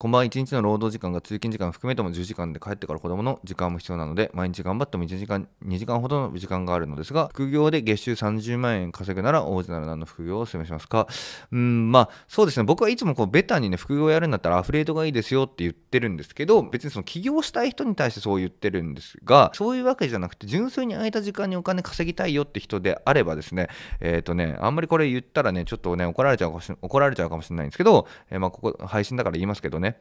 こんばんは。一日の労働時間が通勤時間含めても10時間で帰ってから子供の時間も必要なので、毎日頑張っても1時間、2時間ほどの時間があるのですが、副業で月収30万円稼ぐなら王子なら何の副業をお勧めしますかうん、まあ、そうですね。僕はいつもこう、ベタにね、副業やるんだったらアフレートがいいですよって言ってるんですけど、別にその起業したい人に対してそう言ってるんですが、そういうわけじゃなくて、純粋に空いた時間にお金稼ぎたいよって人であればですね、えっ、ー、とね、あんまりこれ言ったらね、ちょっとね、怒られちゃうかもしれないんですけど、えー、まあ、ここ配信だから言いますけどね、ne?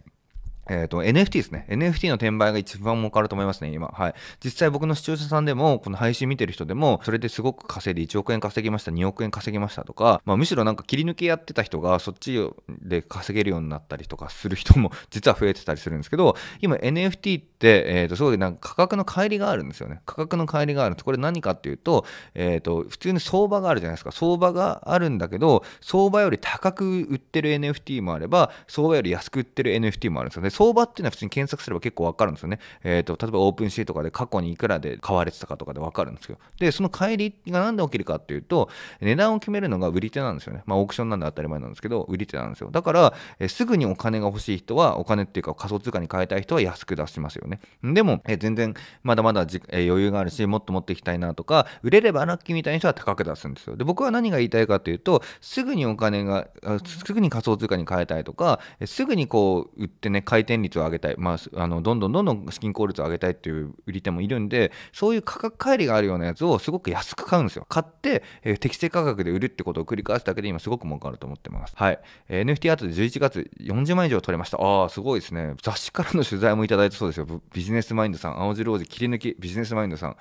えっ、と、NFT ですね。NFT の転売が一番儲かると思いますね、今。はい。実際僕の視聴者さんでも、この配信見てる人でも、それですごく稼いで1億円稼ぎました、2億円稼ぎましたとか、まあ、むしろなんか切り抜けやってた人が、そっちで稼げるようになったりとかする人も、実は増えてたりするんですけど、今 NFT って、えっ、ー、と、すごいなんか価格の乖離があるんですよね。価格の乖離があるんです。これ何かっていうと、えっ、ー、と、普通に相場があるじゃないですか。相場があるんだけど、相場より高く売ってる NFT もあれば、相場より安く売ってる NFT もあるんですよね。相場っていうのは普通に検索すれば結構わかるんですよね。えっ、ー、と、例えばオープンシーとかで過去にいくらで買われてたかとかでわかるんですけど、で、その帰りが何で起きるかっていうと、値段を決めるのが売り手なんですよね。まあ、オークションなんで当たり前なんですけど、売り手なんですよ。だから、えすぐにお金が欲しい人は、お金っていうか仮想通貨に変えたい人は安く出しますよね。でも、え全然まだまだじ、え余裕があるし、もっと持っていきたいなとか、売れればラッキーみたいな人は高く出すんですよ。で、僕は何が言いたいかっていうと、すぐにお金が、すぐに仮想通貨に変えたいとか、すぐにこう、売ってね、買い転率を上げたい、まあ、あのどんどんどんどん資金効率を上げたいっていう売り手もいるんでそういう価格乖離があるようなやつをすごく安く買うんですよ買って、えー、適正価格で売るってことを繰り返すだけで今すごく儲かると思ってますはい、えー、NFT アートで11月40万以上取れましたああすごいですね雑誌からの取材もいただいたそうですよビジネスマインドさん青汁王子切り抜きビジネスマインドさん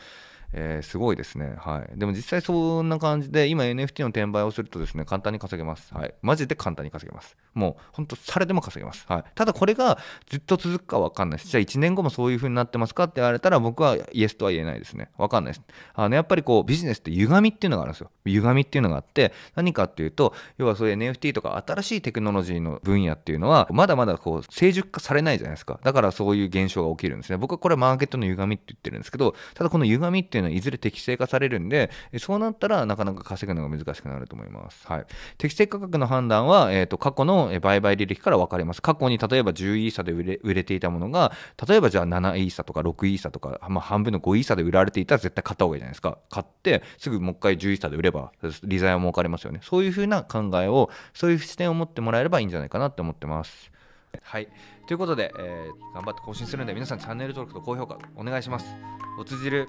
えー、すごいですね。はい。でも実際そんな感じで、今 NFT の転売をするとですね、簡単に稼げます。はい。マジで簡単に稼げます。もう、ほんと、されでも稼げます。はい。ただこれがずっと続くかわかんないです。じゃあ1年後もそういう風になってますかって言われたら、僕はイエスとは言えないですね。わかんないです。あの、やっぱりこう、ビジネスって歪みっていうのがあるんですよ。歪みっていうのがあって、何かっていうと、要はそういう NFT とか新しいテクノロジーの分野っていうのは、まだまだこう、成熟化されないじゃないですか。だからそういう現象が起きるんですね。僕はこれはマーケットの歪みって言ってるんですけど、ただこの歪みっていうのはのいずれ適正化されるんで、そうなったらなかなか稼ぐのが難しくなると思います。はい、適正価格の判断は、えーと、過去の売買履歴から分かれます。過去に例えば10イーサで売れていたものが、例えばじゃあ7イーサとか6イーサとか、まあ、半分の5イーサで売られていたら絶対買った方がいいじゃないですか。買って、すぐもう一回10イーサで売れば、利材は儲かれますよね。そういうふうな考えを、そういう視点を持ってもらえればいいんじゃないかなって思ってます。はい。ということで、えー、頑張って更新するんで、皆さんチャンネル登録と高評価お願いします。おつじる。